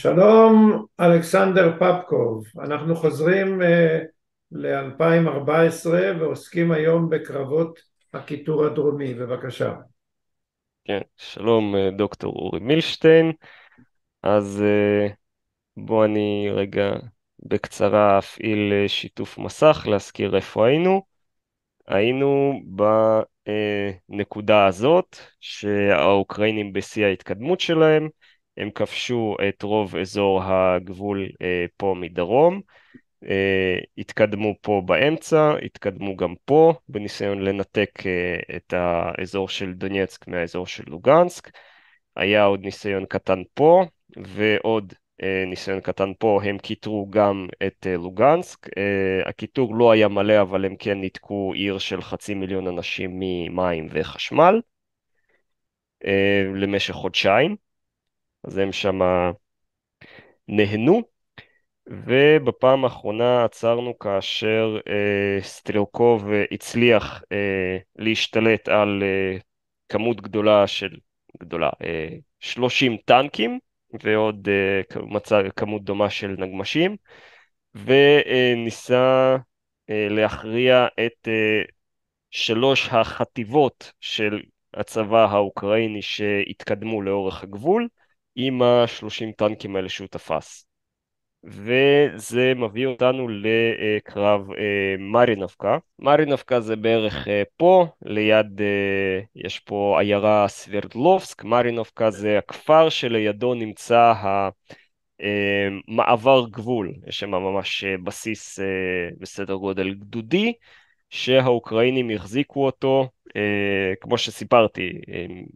שלום אלכסנדר פפקוב, אנחנו חוזרים uh, אה, ל-2014 ועוסקים היום בקרבות הקיטור הדרומי, בבקשה. כן, שלום אה, דוקטור אורי מילשטיין, אז uh, בוא אני רגע בקצרה אפעיל שיתוף מסך להזכיר איפה היינו. היינו בנקודה הזאת שהאוקראינים בשיא ההתקדמות שלהם, הם כבשו את רוב אזור הגבול אה, פה מדרום, אה, התקדמו פה באמצע, התקדמו גם פה, בניסיון לנתק אה, את האזור של דונייצק מהאזור של לוגנסק. היה עוד ניסיון קטן פה, ועוד אה, ניסיון קטן פה, הם כיתרו גם את אה, לוגנסק. הכיתור אה, לא היה מלא, אבל הם כן ניתקו עיר של חצי מיליון אנשים ממים וחשמל למשך חודשיים. אז הם שם נהנו. ובפעם האחרונה עצרנו כאשר אה, סטרלקוב אה, הצליח אה, להשתלט על אה, כמות גדולה של, גדולה, אה, 30 טנקים ועוד אה, מצא כמות דומה של נגמשים, וניסה אה, אה, להכריע את אה, שלוש החטיבות של הצבא האוקראיני שהתקדמו לאורך הגבול. עם ה-30 טנקים האלה שהוא תפס. וזה מביא אותנו לקרב אה, מרינבקה. מרינבקה זה בערך אה, פה, ליד, אה, יש פה עיירה סברדלובסק, מרינבקה זה הכפר שלידו נמצא המעבר גבול, יש שם ממש בסיס בסדר גודל גדודי, שהאוקראינים החזיקו אותו, כמו שסיפרתי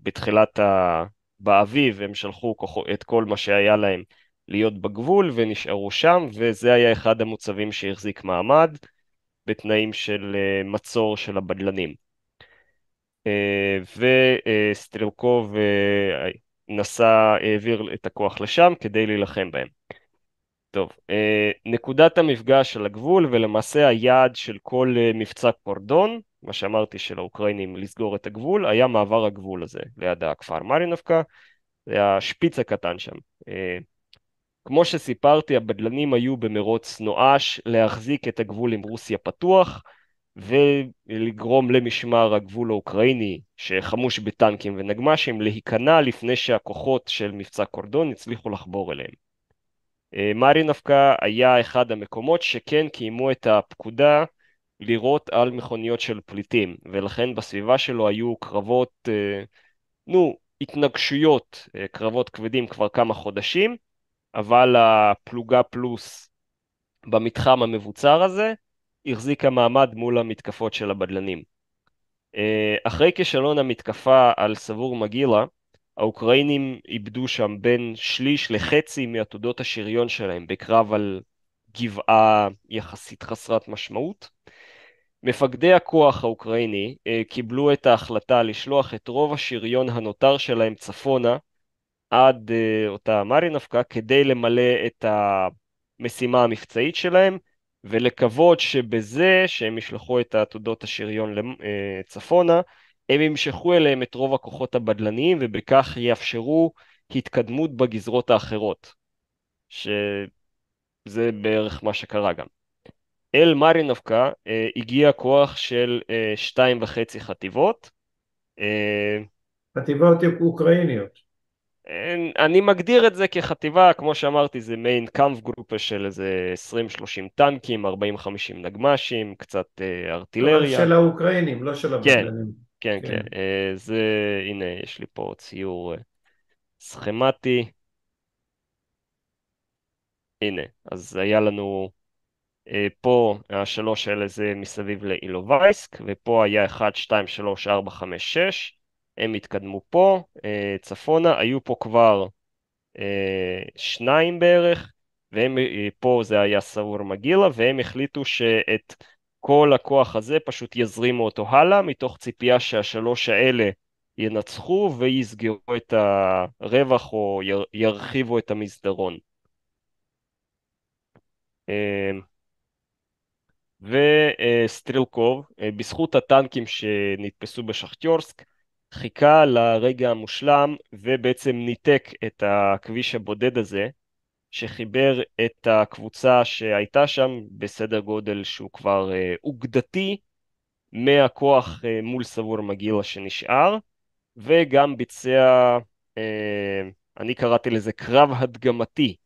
בתחילת ה... באביב הם שלחו את כל מה שהיה להם להיות בגבול ונשארו שם, וזה היה אחד המוצבים שהחזיק מעמד בתנאים של אה, מצור של הבדלנים. אה, וסטרוקוב אה, נסע, העביר את הכוח לשם כדי להילחם בהם. טוב, אה, נקודת המפגש של הגבול ולמעשה היעד של כל אה, מבצע קורדון, מה שאמרתי של האוקראינים לסגור את הגבול, היה מעבר הגבול הזה ליד הכפר מרינובקה, זה היה השפיץ הקטן שם. אה, כמו שסיפרתי, הבדלנים היו במרוץ נואש להחזיק את הגבול עם רוסיה פתוח ולגרום למשמר הגבול האוקראיני שחמוש בטנקים ונגמ"שים להיכנע לפני שהכוחות של מבצע קורדון הצליחו לחבור אליהם. אה, מרי היה אחד המקומות שכן קיימו את הפקודה לירות על מכוניות של פליטים, ולכן בסביבה שלו היו קרבות, אה, נו, התנגשויות, אה, קרבות כבדים כבר כמה חודשים, אבל הפלוגה פלוס במתחם המבוצר הזה החזיקה מעמד מול המתקפות של הבדלנים. אחרי כישלון המתקפה על סבור מגילה, האוקראינים איבדו שם בין שליש לחצי מעתודות השריון שלהם בקרב על גבעה יחסית חסרת משמעות. מפקדי הכוח האוקראיני אה, קיבלו את ההחלטה לשלוח את רוב השריון הנותר שלהם צפונה עד אה, אותה מרינפקה כדי למלא את המשימה המבצעית שלהם ולקוות שבזה שהם ישלחו את עתודות השריון אה, צפונה הם ימשכו אליהם את רוב הכוחות הבדלניים ובכך יאפשרו התקדמות בגזרות האחרות, שזה בערך מה שקרה גם. אל מרינובקה אה, הגיע כוח של אה, שתיים וחצי חטיבות. אה, חטיבות אוקראיניות. אני מגדיר את זה כחטיבה, כמו שאמרתי, זה מיין קאמפ גרופה של איזה 20-30 טנקים, 40-50 נגמ"שים, קצת אה, לא, ארטילריה. של האוקראינים, לא של הבדלנים. כן, כן, כן, כן. אה, זה, הנה, יש לי פה ציור אה, סכמטי. הנה, אז היה לנו אה, פה השלוש האלה זה מסביב לאילובייסק, ופה היה 1, 2, 3, 4, 5, 6. הם התקדמו פה, צפונה, היו פה כבר שניים בערך, והם, פה זה היה סעור מגילה, והם החליטו שאת כל הכוח הזה פשוט יזרימו אותו הלאה, מתוך ציפייה שהשלוש האלה ינצחו ויסגרו את הרווח או יר, ירחיבו את המסדרון. אמ, וסטרילקוב, אה, אה, בזכות הטנקים שנתפסו בשחטיורסק, חיכה לרגע המושלם ובעצם ניתק את הכביש הבודד הזה שחיבר את הקבוצה שהייתה שם בסדר גודל שהוא כבר אה, אוגדתי מהכוח אה, מול סבור מגילה שנשאר, וגם ביצע, אה, אני קראתי לזה קרב הדגמתי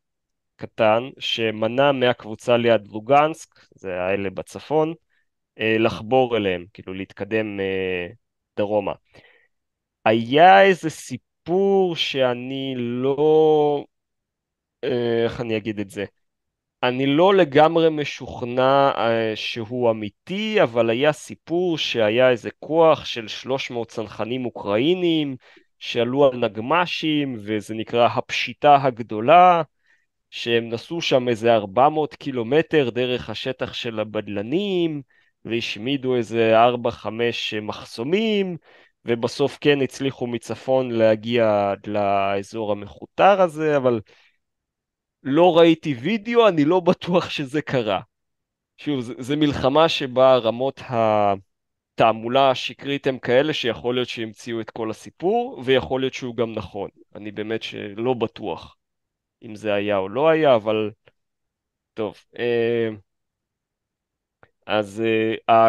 קטן, שמנע מהקבוצה ליד לוגנסק, זה האלה בצפון, לחבור אליהם, כאילו להתקדם דרומה. היה איזה סיפור שאני לא איך אני אגיד את זה? אני לא לגמרי משוכנע אה, שהוא אמיתי, אבל היה סיפור שהיה איזה כוח של 300 צנחנים אוקראינים שעלו על נגמ"שים, וזה נקרא הפשיטה הגדולה, שהם נסעו שם איזה 400 קילומטר דרך השטח של הבדלנים, והשמידו איזה 4-5 מחסומים, ובסוף כן הצליחו מצפון להגיע לאזור המכותר הזה, אבל... לא ראיתי וידאו, אני לא בטוח שזה קרה. שוב, זו מלחמה שבה רמות התעמולה השקרית הם כאלה שיכול להיות שהמציאו את כל הסיפור, ויכול להיות שהוא גם נכון. אני באמת שלא בטוח אם זה היה או לא היה, אבל טוב. אה, אז אה,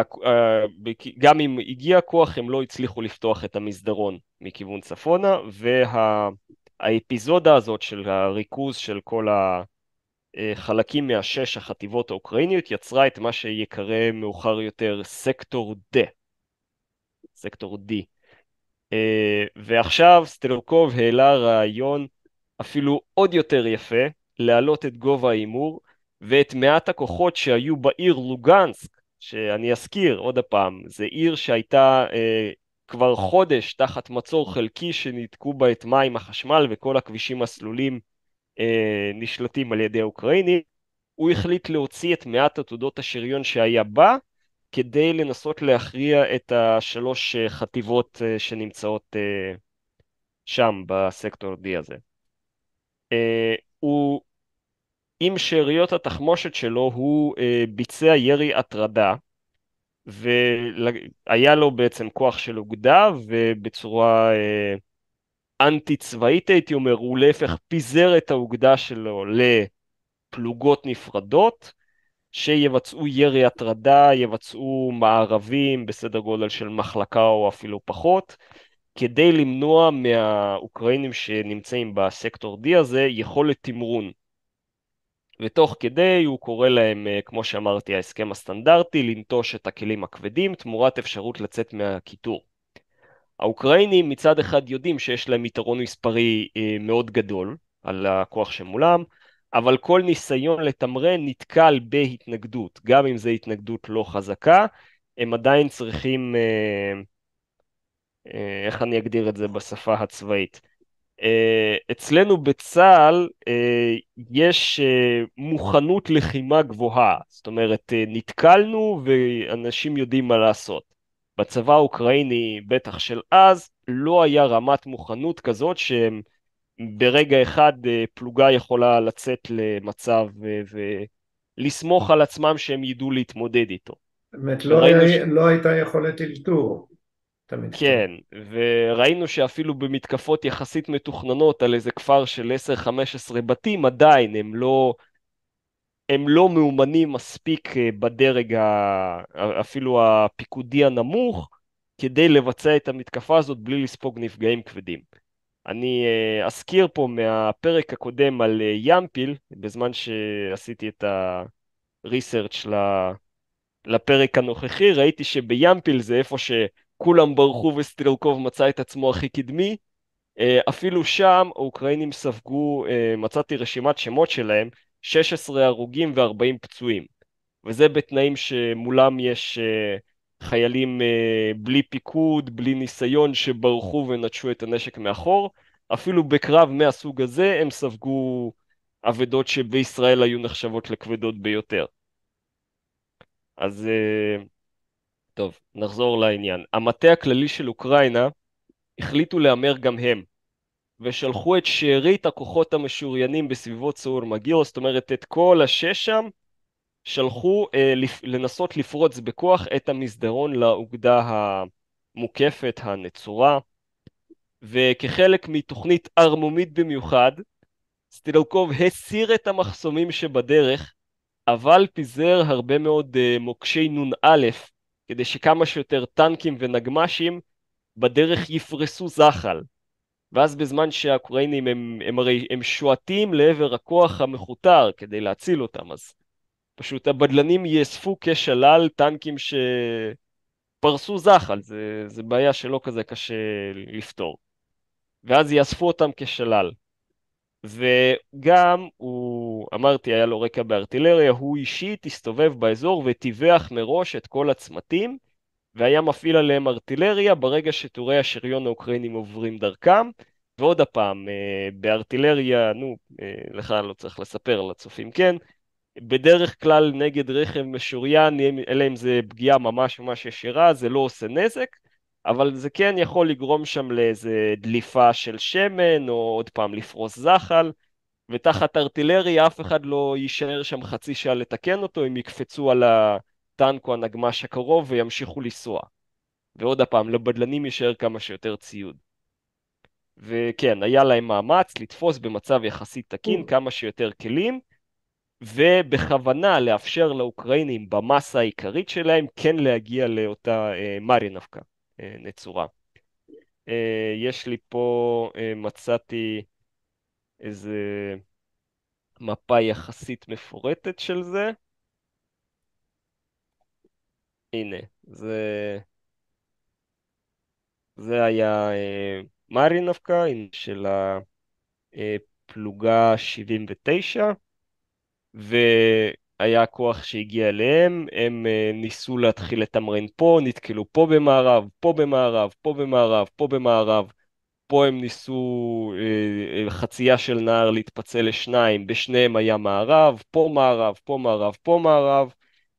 אה, גם אם הגיע הכוח, הם לא הצליחו לפתוח את המסדרון מכיוון צפונה, וה... האפיזודה הזאת של הריכוז של כל החלקים מהשש החטיבות האוקראיניות יצרה את מה שיקרא מאוחר יותר סקטור D, סקטור D. אה, ועכשיו סטלוקוב העלה רעיון אפילו עוד יותר יפה, להעלות את גובה ההימור ואת מעט הכוחות שהיו בעיר לוגנסק, שאני אזכיר עוד הפעם, זו עיר שהייתה אה, כבר חודש תחת מצור חלקי שניתקו בה את מים החשמל וכל הכבישים הסלולים אה, נשלטים על ידי האוקראינים. הוא החליט להוציא את מעט עתודות השריון שהיה בה כדי לנסות להכריע את השלוש אה, חטיבות אה, שנמצאות אה, שם בסקטור D הזה. אה, הוא עם שאריות התחמושת שלו הוא אה, ביצע ירי הטרדה והיה לו בעצם כוח של אוגדה, ובצורה אה, אנטי צבאית הייתי אומר, הוא להפך פיזר את האוגדה שלו לפלוגות נפרדות, שיבצעו ירי הטרדה, יבצעו מערבים בסדר גודל של מחלקה או אפילו פחות, כדי למנוע מהאוקראינים שנמצאים בסקטור D הזה יכולת תמרון. ותוך כדי הוא קורא להם, אה, כמו שאמרתי, ההסכם הסטנדרטי, לנטוש את הכלים הכבדים תמורת אפשרות לצאת מהקיטור. האוקראינים מצד אחד יודעים שיש להם יתרון מספרי אה, מאוד גדול על הכוח שמולם, אבל כל ניסיון לתמרן נתקל בהתנגדות, גם אם זו התנגדות לא חזקה, הם עדיין צריכים, אה, איך אני אגדיר את זה בשפה הצבאית? אה, אצלנו בצה"ל אה, יש אה, מוכנות לחימה גבוהה, זאת אומרת נתקלנו ואנשים יודעים מה לעשות. בצבא האוקראיני, בטח של אז, לא היה רמת מוכנות כזאת שברגע ברגע אחד פלוגה יכולה לצאת למצב ולסמוך על עצמם שהם ידעו להתמודד איתו. זאת אומרת, לא, ש... לא הייתה יכולת אלתור. תמיד. כן, וראינו שאפילו במתקפות יחסית מתוכננות על איזה כפר של 10-15 בתים, עדיין הם לא, הם לא מאומנים מספיק אה, בדרג ה, אפילו הפיקודי הנמוך, כדי לבצע את המתקפה הזאת בלי לספוג נפגעים כבדים. אני אה, אזכיר פה מהפרק הקודם על אה, ימפיל, בזמן שעשיתי את ה-research לפרק הנוכחי, ראיתי שבימפיל זה איפה ש... כולם ברחו וסטרלקוב מצא את עצמו הכי קדמי. אה, אפילו שם האוקראינים ספגו, אה, מצאתי רשימת שמות שלהם, 16 הרוגים ו-40 פצועים. וזה בתנאים שמולם יש אה, חיילים בלי פיקוד, בלי ניסיון, שברחו ונטשו את הנשק מאחור. אפילו בקרב מהסוג הזה הם ספגו אבדות שבישראל היו נחשבות לכבדות ביותר. אז טוב, נחזור לעניין. המטה הכללי של אוקראינה החליטו להמר גם הם, ושלחו את שארית הכוחות המשוריינים בסביבות סאור מגירו, זאת אומרת את כל השש שם, שלחו אה, לפ... לנסות לפרוץ בכוח את המסדרון לאוגדה המוקפת, הנצורה, וכחלק מתוכנית ערמומית במיוחד, סטילוקוב הסיר את המחסומים שבדרך, אבל פיזר הרבה מאוד אה, מוקשי נ"א כדי שכמה שיותר טנקים ונגמ"שים בדרך יפרסו זחל. ואז בזמן שהאוקראינים הם, הם הרי הם שועטים לעבר הכוח המכותר כדי להציל אותם, אז פשוט הבדלנים יאספו כשלל טנקים שפרסו זחל, זה, זה בעיה שלא כזה קשה לפתור. ואז יאספו אותם כשלל. וגם, הוא, אמרתי, היה לו רקע בארטילריה, הוא אישית הסתובב באזור וטיווח מראש את כל הצמתים, והיה מפעיל עליהם ארטילריה ברגע שטורי השריון האוקראינים עוברים דרכם. ועוד הפעם, אה, בארטילריה, נו, אה, לך לא צריך לספר, לצופים כן, בדרך כלל נגד רכב משוריין, אלא אם זה פגיעה ממש ממש ישירה, זה לא עושה נזק, אבל זה כן יכול לגרום שם לאיזה דליפה של שמן, או עוד פעם לפרוס זחל, ותחת ארטילרי אף אחד לא יישאר שם חצי שעה לתקן אותו, הם יקפצו על הטנק או הנגמש הקרוב וימשיכו לנסוע. ועוד הפעם, לבדלנים יישאר כמה שיותר ציוד. וכן, היה להם מאמץ לתפוס במצב יחסית תקין כמה שיותר כלים, ובכוונה לאפשר לאוקראינים במסה העיקרית שלהם כן להגיע לאותה אה, מרינבקה. נצורה. אה, אה, יש לי פה, אה, מצאתי איזה מפה יחסית מפורטת של זה. הנה, זה... זה היה נפקא, של הפלוגה 79, ו... היה כוח שהגיע אליהם, הם אה, ניסו להתחיל לתמרן פה, נתקלו פה במערב, פה במערב, פה במערב, פה במערב. פה הם ניסו אה, אה, חצייה של נהר להתפצל לשניים, בשניהם היה מערב, פה מערב, פה מערב, פה מערב.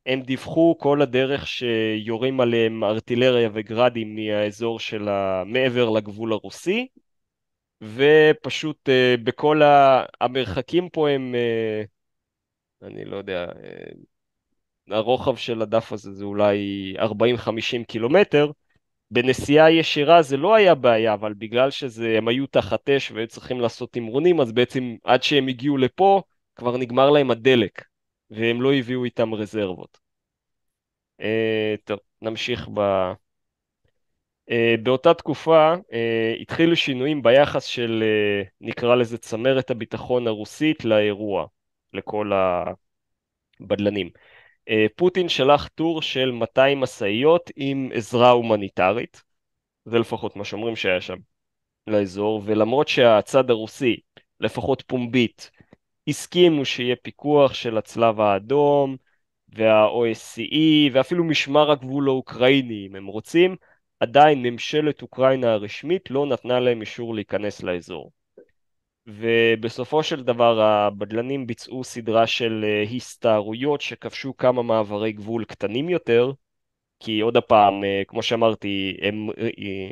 הם דיווחו כל הדרך שיורים עליהם ארטילריה וגראדים מהאזור של ה... מעבר לגבול הרוסי, ופשוט בכל ה... המרחקים פה הם... אני לא יודע, אה, הרוחב של הדף הזה זה אולי 40-50 קילומטר, בנסיעה ישירה זה לא היה בעיה, אבל בגלל שהם היו תחת אש והיו צריכים לעשות תמרונים, אז בעצם עד שהם הגיעו לפה, כבר נגמר להם הדלק, והם לא הביאו איתם רזרבות. אה, טוב, נמשיך ב... אה, באותה תקופה אה, התחילו שינויים ביחס של, אה, נקרא לזה, צמרת הביטחון הרוסית לאירוע. לכל הבדלנים. אה, פוטין שלח טור של 200 משאיות עם עזרה הומניטרית, זה לפחות מה שאומרים שהיה שם לאזור, ולמרות שהצד הרוסי, לפחות פומבית, הסכימו שיהיה פיקוח של הצלב האדום וה-OSCE ואפילו משמר הגבול האוקראיני אם הם רוצים, עדיין ממשלת אוקראינה הרשמית לא נתנה להם אישור להיכנס לאזור. ובסופו של דבר הבדלנים ביצעו סדרה של אה, הסתערויות שכבשו כמה מעברי גבול קטנים יותר, כי עוד הפעם, אה, כמו שאמרתי, הם, אה,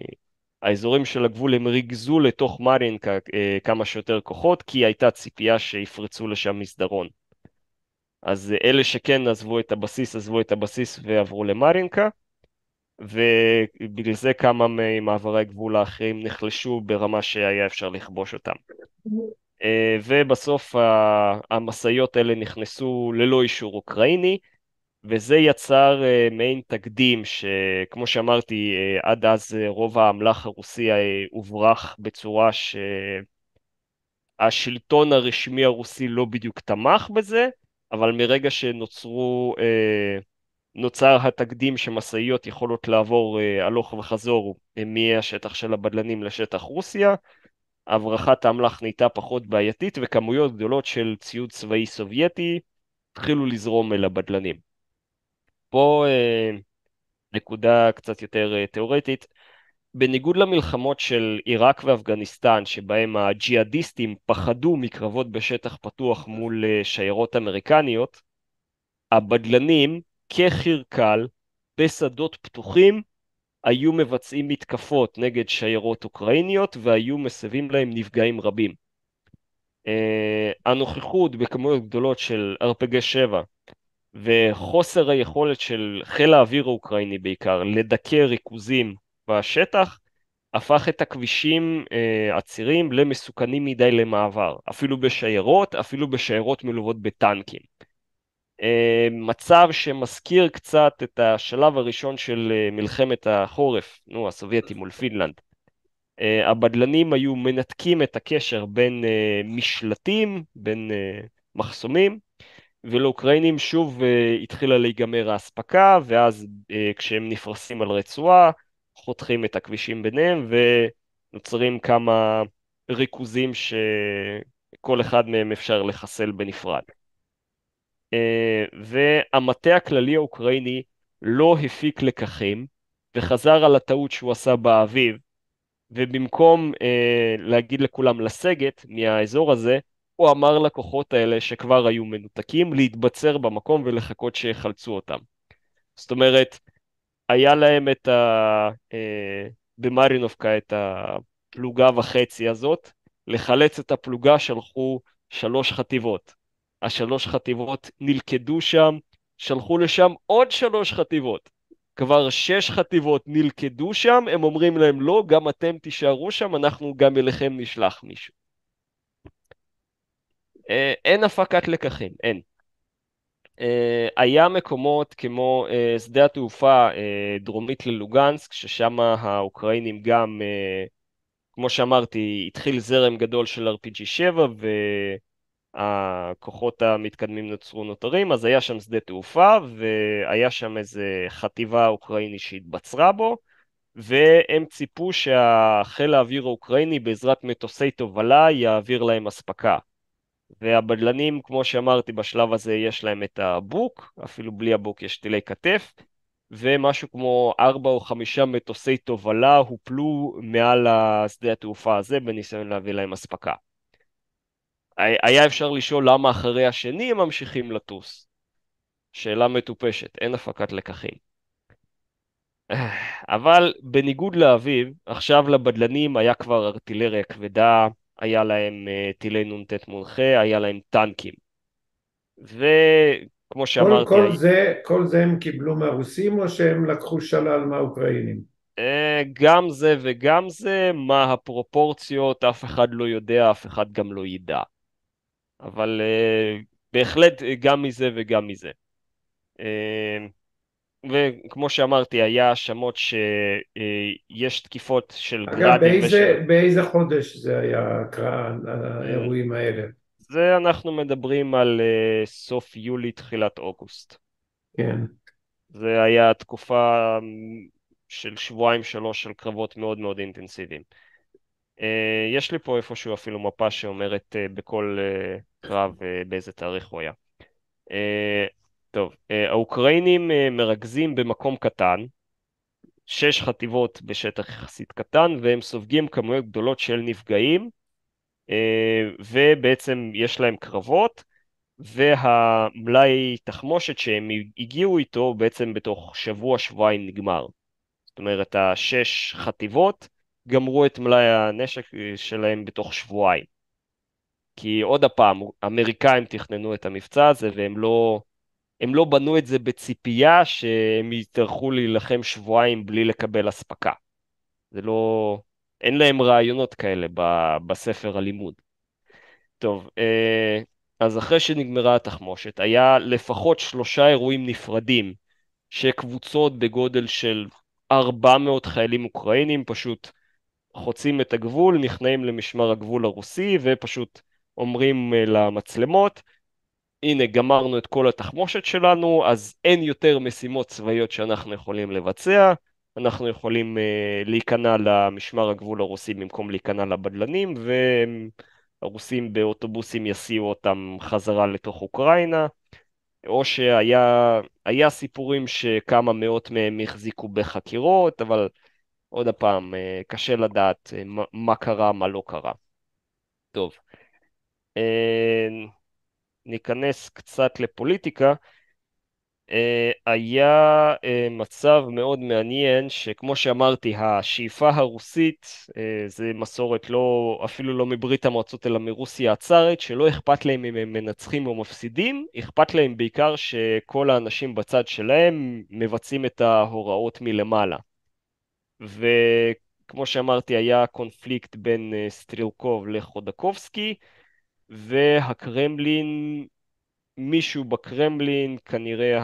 האזורים של הגבול הם ריגזו לתוך מרינקה כמה שיותר כוחות, כי הייתה ציפייה שיפרצו לשם מסדרון. אז אלה שכן עזבו את הבסיס, עזבו את הבסיס ועברו למרינקה. ובגלל זה כמה ממעברי הגבול האחרים נחלשו ברמה שהיה אפשר לכבוש אותם. אה, ובסוף המשאיות האלה נכנסו ללא אישור אוקראיני, וזה יצר אה, מעין תקדים שכמו שאמרתי, אה, עד אז רוב האמל"ח הרוסי הוברח בצורה שהשלטון הרשמי הרוסי לא בדיוק תמך בזה, אבל מרגע שנוצרו נוצר התקדים שמשאיות יכולות לעבור אה, הלוך וחזור מהשטח של הבדלנים לשטח רוסיה, הברחת האמל"ח נהייתה פחות בעייתית וכמויות גדולות של ציוד צבאי סובייטי התחילו לזרום אל הבדלנים. פה אה, נקודה קצת יותר אה, תיאורטית, בניגוד למלחמות של עיראק ואפגניסטן, שבהם הג'יהאדיסטים פחדו מקרבות בשטח פתוח מול שיירות אמריקניות, הבדלנים כחירקל בשדות פתוחים היו מבצעים מתקפות נגד שיירות אוקראיניות והיו מסבים להם נפגעים רבים. אה, הנוכחות בכמויות גדולות של RPG 7 וחוסר היכולת של חיל האוויר האוקראיני בעיקר לדכא ריכוזים בשטח הפך את הכבישים uh, אה, הצירים למסוכנים מדי למעבר, אפילו בשיירות, אפילו בשיירות מלוות בטנקים. אה, מצב שמזכיר קצת את השלב הראשון של אה, מלחמת החורף, נו, הסובייטי מול פינלנד. אה, הבדלנים היו מנתקים את הקשר בין משלטים, בין מחסומים, ולאוקראינים שוב התחילה להיגמר האספקה, ואז כשהם נפרסים על רצועה, חותכים את הכבישים ביניהם, ונוצרים כמה ריכוזים שכל אחד מהם אפשר לחסל בנפרד. אה, והמטה הכללי האוקראיני לא הפיק לקחים וחזר על הטעות שהוא עשה באביב, ובמקום אה, להגיד לכולם לסגת מהאזור הזה, הוא אמר לכוחות האלה שכבר היו מנותקים להתבצר במקום ולחכות שיחלצו אותם. זאת אומרת, היה להם את ה... אה, במרינובקה את הפלוגה וחצי הזאת, לחלץ את הפלוגה שלחו שלוש חטיבות. השלוש חטיבות נלכדו שם, שלחו לשם עוד שלוש חטיבות. כבר שש חטיבות נלכדו שם, הם אומרים להם לא, גם אתם תישארו שם, אנחנו גם אליכם נשלח מישהו. אה, אין הפקת לקחים, אין. אה, היה מקומות כמו אה, שדה התעופה דרומית ללוגנסק, ששם האוקראינים גם, כמו שאמרתי, התחיל זרם גדול של RPG 7, ו... הכוחות המתקדמים נוצרו נותרים, אז היה שם שדה תעופה והיה שם איזה חטיבה אוקראינית שהתבצרה בו, והם ציפו שהחיל האוויר האוקראיני בעזרת מטוסי תובלה יעביר להם אספקה. והבדלנים, כמו שאמרתי, בשלב הזה יש להם את הבוק, אפילו בלי הבוק יש טילי כתף, ומשהו כמו 4 או 5 מטוסי תובלה הופלו מעל שדה התעופה הזה בניסיון להביא להם אספקה. היה אפשר לשאול למה אחרי השני הם ממשיכים לטוס. שאלה מטופשת, אין הפקת לקחים. אבל בניגוד לאביב, עכשיו לבדלנים היה כבר ארטילריה כבדה, היה להם אה, טילי נ"ט מונחה, היה להם טנקים. וכמו שאמרתי... כל, כל, זה, כל זה הם קיבלו מהרוסים או שהם לקחו שלל מהאוקראינים? אה, גם זה וגם זה, מה הפרופורציות, אף אחד לא יודע, אף אחד גם לא ידע. אבל uh, בהחלט גם מזה וגם מזה. Uh, וכמו שאמרתי, היה האשמות שיש אה, uh, תקיפות של אגב, גראדים. אגב, באיזה, ושל... באיזה חודש זה היה הקראה, האירועים האלה? זה אנחנו מדברים על uh, סוף יולי, תחילת אוגוסט. כן. זה היה תקופה של שבועיים שלוש של קרבות מאוד מאוד אינטנסיביים. אה, יש לי פה איפשהו אפילו מפה שאומרת אה, בכל אה, קרב באיזה תאריך הוא היה. טוב, האוקראינים מרכזים במקום קטן, שש חטיבות בשטח יחסית קטן, והם סופגים כמויות גדולות של נפגעים, ובעצם יש להם קרבות, והמלאי תחמושת שהם הגיעו איתו בעצם בתוך שבוע-שבועיים נגמר. זאת אומרת, השש חטיבות, גמרו את מלאי הנשק אה, שלהם בתוך שבועיים. כי עוד הפעם, אמריקאים תכננו את המבצע הזה והם לא, הם לא בנו את זה בציפייה שהם יצטרכו להילחם שבועיים בלי לקבל אספקה. זה לא... אין להם רעיונות כאלה ב, בספר הלימוד. טוב, אה, אז אחרי שנגמרה התחמושת, היה לפחות שלושה אירועים נפרדים שקבוצות בגודל של 400 חיילים אוקראינים פשוט חוצים את הגבול, נכנעים למשמר הגבול הרוסי ופשוט אומרים אה, למצלמות, הנה גמרנו את כל התחמושת שלנו, אז אין יותר משימות צבאיות שאנחנו יכולים לבצע, אנחנו יכולים uh, להיכנע למשמר הגבול הרוסי במקום להיכנע לבדלנים, והרוסים באוטובוסים יסיעו אותם חזרה לתוך אוקראינה, או שהיה סיפורים שכמה מאות מהם החזיקו בחקירות, אבל עוד פעם, אה, קשה לדעת אה, מה קרה, מה לא קרה. טוב, אה, ניכנס קצת לפוליטיקה. היה מצב מאוד מעניין, שכמו שאמרתי, השאיפה הרוסית, זה מסורת לא, אפילו לא מברית המועצות, אלא מרוסיה הצארית, שלא אכפת להם אם הם מנצחים או מפסידים, אכפת להם בעיקר שכל האנשים בצד שלהם מבצעים את ההוראות מלמעלה. וכמו שאמרתי, היה קונפליקט בין אה, סטרילקוב לחודקובסקי, והקרמלין, מישהו בקרמלין, כנראה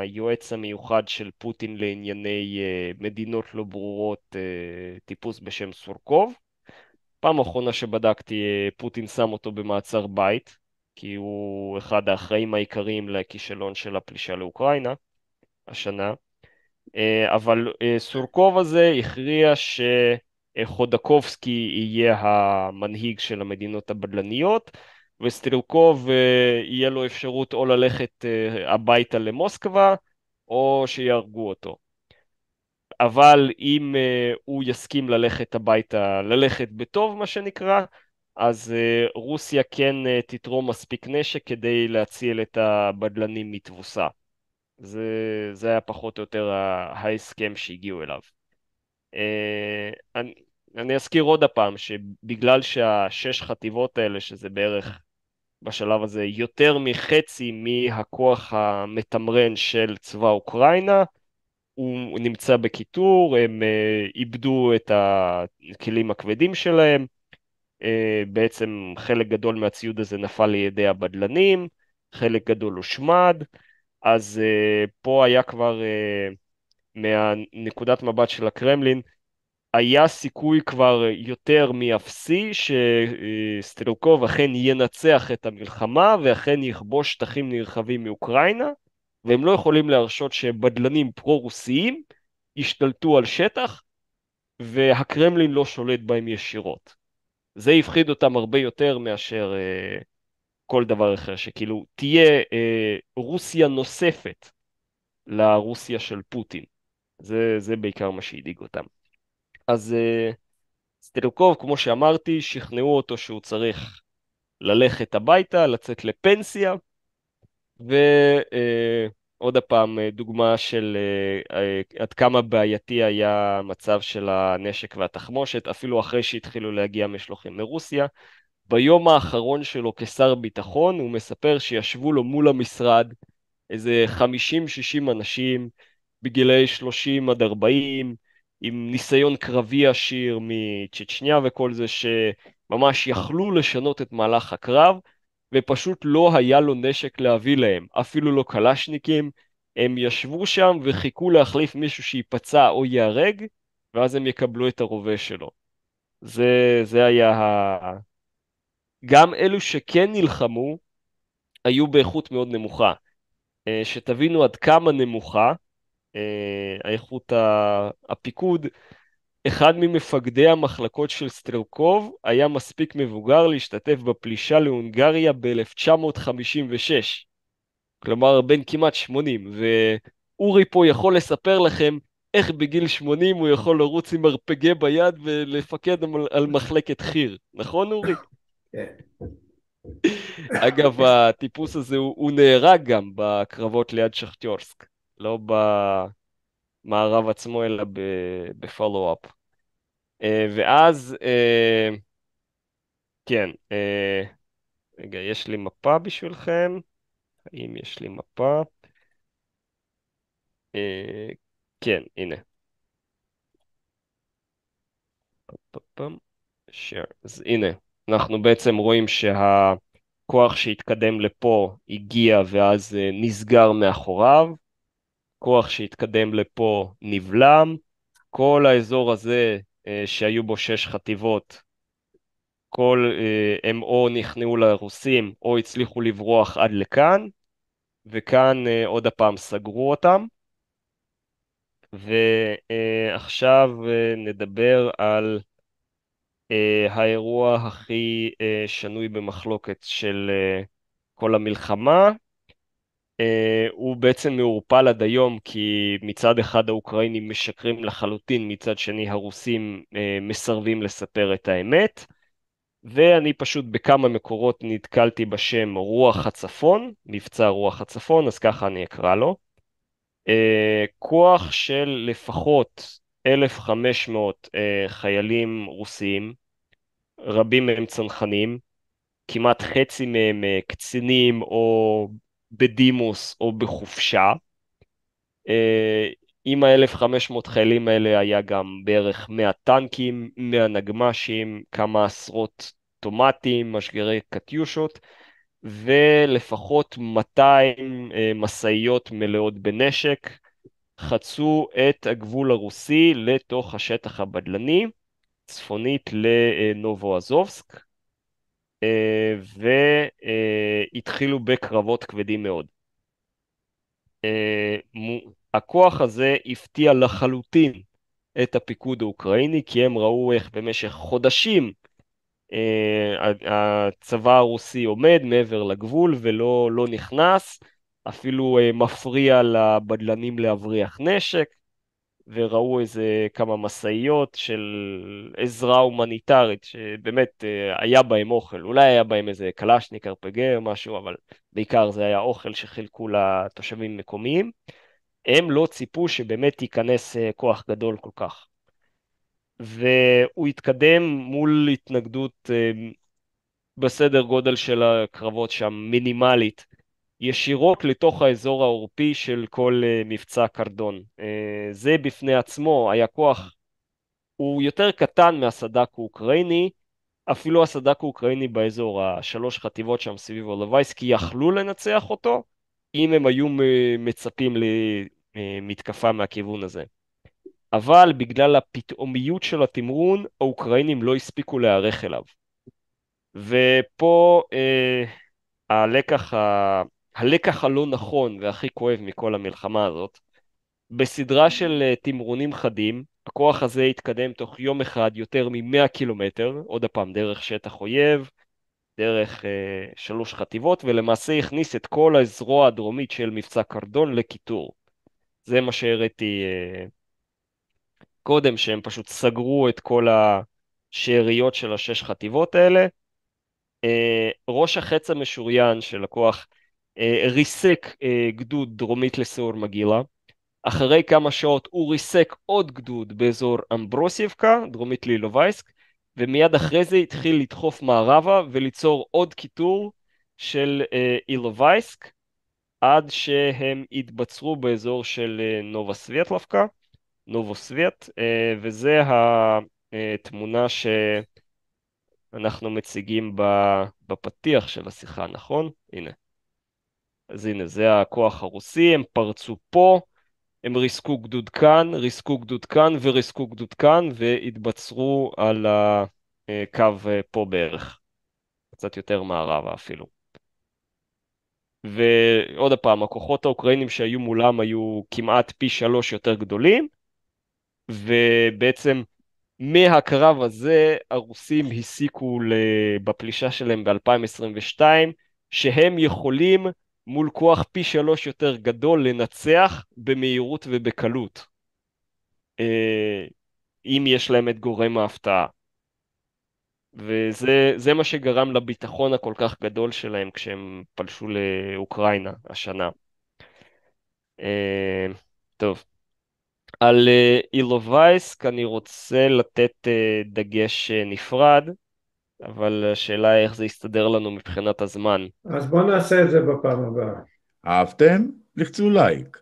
היועץ המיוחד של פוטין לענייני אה, מדינות לא ברורות, אה, טיפוס בשם סורקוב. פעם אחרונה שבדקתי, פוטין שם אותו במעצר בית, כי הוא אחד האחראים העיקריים לכישלון של הפלישה לאוקראינה השנה. אה, אבל אה, סורקוב הזה הכריע שחודקובסקי יהיה המנהיג של המדינות הבדלניות, וסטרילקוב אה, יהיה לו אפשרות או ללכת הביתה למוסקבה, או שיהרגו אותו. אבל אם הוא יסכים ללכת הביתה, ללכת בטוב מה שנקרא, אז רוסיה כן תתרום מספיק נשק כדי להציל את הבדלנים מתבוסה. זה, זה היה פחות או יותר ההסכם שהגיעו אליו. אה, אני, אני אזכיר עוד הפעם שבגלל שהשש חטיבות האלה, שזה בערך בשלב הזה יותר מחצי מהכוח המתמרן של צבא אוקראינה, הוא נמצא בקיטור, הם אה, איבדו את הכלים הכבדים שלהם, אה, בעצם חלק גדול מהציוד הזה נפל לידי הבדלנים, חלק גדול הושמד, אז uh, פה היה כבר, uh, מהנקודת מבט של הקרמלין, היה סיכוי כבר יותר מאפסי שסטלוקוב אכן ינצח את המלחמה ואכן יכבוש שטחים נרחבים מאוקראינה, והם לא יכולים להרשות שבדלנים פרו-רוסיים ישתלטו על שטח והקרמלין לא שולט בהם ישירות. זה הפחיד אותם הרבה יותר מאשר uh, כל דבר אחר, שכאילו תהיה אה, רוסיה נוספת לרוסיה של פוטין. זה, זה בעיקר מה שהדאיג אותם. אז אה, סטלוקוב, כמו שאמרתי, שכנעו אותו שהוא צריך ללכת הביתה, לצאת לפנסיה, ועוד אה, פעם, אה, דוגמה של אה, אה, עד כמה בעייתי היה המצב של הנשק והתחמושת, אפילו אחרי שהתחילו להגיע משלוחים מרוסיה, ביום האחרון שלו כשר ביטחון, הוא מספר שישבו לו מול המשרד איזה 50-60 אנשים בגילאי 30 עד 40, עם ניסיון קרבי עשיר מצ'צ'ניה וכל זה, שממש יכלו לשנות את מהלך הקרב, ופשוט לא היה לו נשק להביא להם, אפילו לא קלשניקים. הם ישבו שם וחיכו להחליף מישהו שייפצע או ייהרג, ואז הם יקבלו את הרובה שלו. זה, זה היה גם אלו שכן נלחמו היו באיכות מאוד נמוכה. אה, שתבינו עד כמה נמוכה אה, האיכות הפיקוד. אחד ממפקדי המחלקות של סטרוקוב היה מספיק מבוגר להשתתף בפלישה להונגריה ב-1956. כלומר, בן כמעט 80, ואורי פה יכול לספר לכם איך בגיל 80 הוא יכול לרוץ עם מרפגה ביד ולפקד על מחלקת חי"ר. נכון, אורי? אגב, הטיפוס הזה, הוא, הוא נהרג גם בקרבות ליד שכטיורסק, לא במערב עצמו, אלא בפולו-אפ. Uh, ואז, uh, כן, uh, רגע, יש לי מפה בשבילכם? האם יש לי מפה? Uh, כן, הנה. אז הנה, אנחנו בעצם רואים שהכוח שהתקדם לפה הגיע ואז אה, נסגר מאחוריו, כוח שהתקדם לפה נבלם, כל האזור הזה אה, שהיו בו שש חטיבות, כל, הם אה, או נכנעו לרוסים או הצליחו לברוח עד לכאן, וכאן עוד הפעם סגרו אותם. ועכשיו נדבר על אה, האירוע הכי אה, שנוי במחלוקת של אה, כל המלחמה. הוא בעצם מעורפל עד היום כי מצד אחד האוקראינים משקרים לחלוטין, מצד שני הרוסים מסרבים לספר את האמת. ואני פשוט בכמה מקורות נתקלתי בשם רוח הצפון, מבצע רוח הצפון, אז ככה אני אקרא לו. כוח של לפחות 1,500 uh, אה, חיילים רוסיים, רבים מהם צנחנים, כמעט חצי מהם uh, קצינים או בדימוס או בחופשה. Uh, עם ה-1,500 חיילים האלה היה גם בערך 100 טנקים, 100 נגמ"שים, כמה עשרות טומטים, משגרי קטיושות, ולפחות 200 uh, משאיות מלאות בנשק, חצו את הגבול הרוסי לתוך השטח הבדלני, צפונית לנובו אזובסק, אה, והתחילו בקרבות כבדים מאוד. אה, הכוח הזה הפתיע לחלוטין את הפיקוד האוקראיני, כי הם ראו איך במשך חודשים אה, הצבא הרוסי עומד מעבר לגבול ולא לא נכנס, אפילו אה, מפריע לבדלנים להבריח נשק, וראו איזה כמה משאיות של עזרה הומניטרית, שבאמת אה, היה בהם אוכל, אולי היה בהם איזה קלשניק, או משהו, אבל בעיקר זה היה אוכל שחילקו לתושבים מקומיים. הם לא ציפו שבאמת ייכנס אה, כוח גדול כל כך. והוא התקדם מול התנגדות בסדר גודל של הקרבות שם מינימלית ישירות לתוך האזור העורפי של כל אה, מבצע קרדון. אה, זה בפני עצמו היה כוח, הוא יותר קטן מהסד"כ האוקראיני, אפילו הסד"כ האוקראיני באזור, השלוש חטיבות שם סביב אולווייסקי יכלו לנצח אותו, אם הם היו אה, מצפים למתקפה מהכיוון הזה. אבל בגלל הפתאומיות של התמרון, האוקראינים לא הספיקו להיערך אליו. ופה אה, הלקח הלקח הלא נכון והכי כואב מכל המלחמה הזאת. בסדרה של אה, תמרונים חדים, הכוח הזה התקדם תוך יום אחד יותר מ-100 קילומטר, עוד פעם, דרך שטח אויב, דרך אה, שלוש חטיבות, ולמעשה הכניס את כל הזרוע הדרומית של מבצע קרדון לקיטור. זה מה שהראיתי אה, קודם, שהם פשוט סגרו את כל השאריות של השש חטיבות האלה. אה, ראש החץ המשוריין של הכוח אה, ריסק אה, גדוד דרומית לסיור מגילה. אחרי כמה שעות הוא ריסק עוד גדוד באזור אמברוסיבקה, דרומית לילובייסק, ומיד אחרי זה התחיל לדחוף מערבה וליצור עוד קיטור של אה, אילובייסק, עד שהם התבצרו באזור של נובה סווייטלבקה, נובו סווייט, וזה התמונה שאנחנו מציגים בפתיח של השיחה, נכון? הנה. אז הנה, זה הכוח הרוסי, הם פרצו פה, הם ריסקו גדוד כאן, ריסקו גדוד כאן וריסקו גדוד כאן, והתבצרו על הקו אה, פה בערך. קצת יותר מערבה אפילו. ועוד פעם, הכוחות האוקראינים שהיו מולם היו כמעט פי שלוש יותר גדולים, ובעצם מהקרב הזה הרוסים הסיקו בפלישה שלהם ב-2022, שהם יכולים מול כוח פי שלוש יותר גדול לנצח במהירות ובקלות. אה, אם יש להם את גורם ההפתעה. וזה מה שגרם לביטחון הכל כך גדול שלהם כשהם פלשו לאוקראינה השנה. אה, טוב, על אה, אילובייסק אני רוצה לתת דגש נפרד. אבל השאלה היא איך זה יסתדר לנו מבחינת הזמן. אז בואו נעשה את זה בפעם הבאה. אהבתם? לחצו לייק.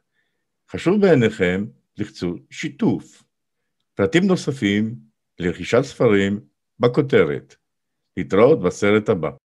חשוב בעיניכם? לחצו שיתוף. פרטים נוספים לרכישת ספרים בכותרת. להתראות בסרט הבא.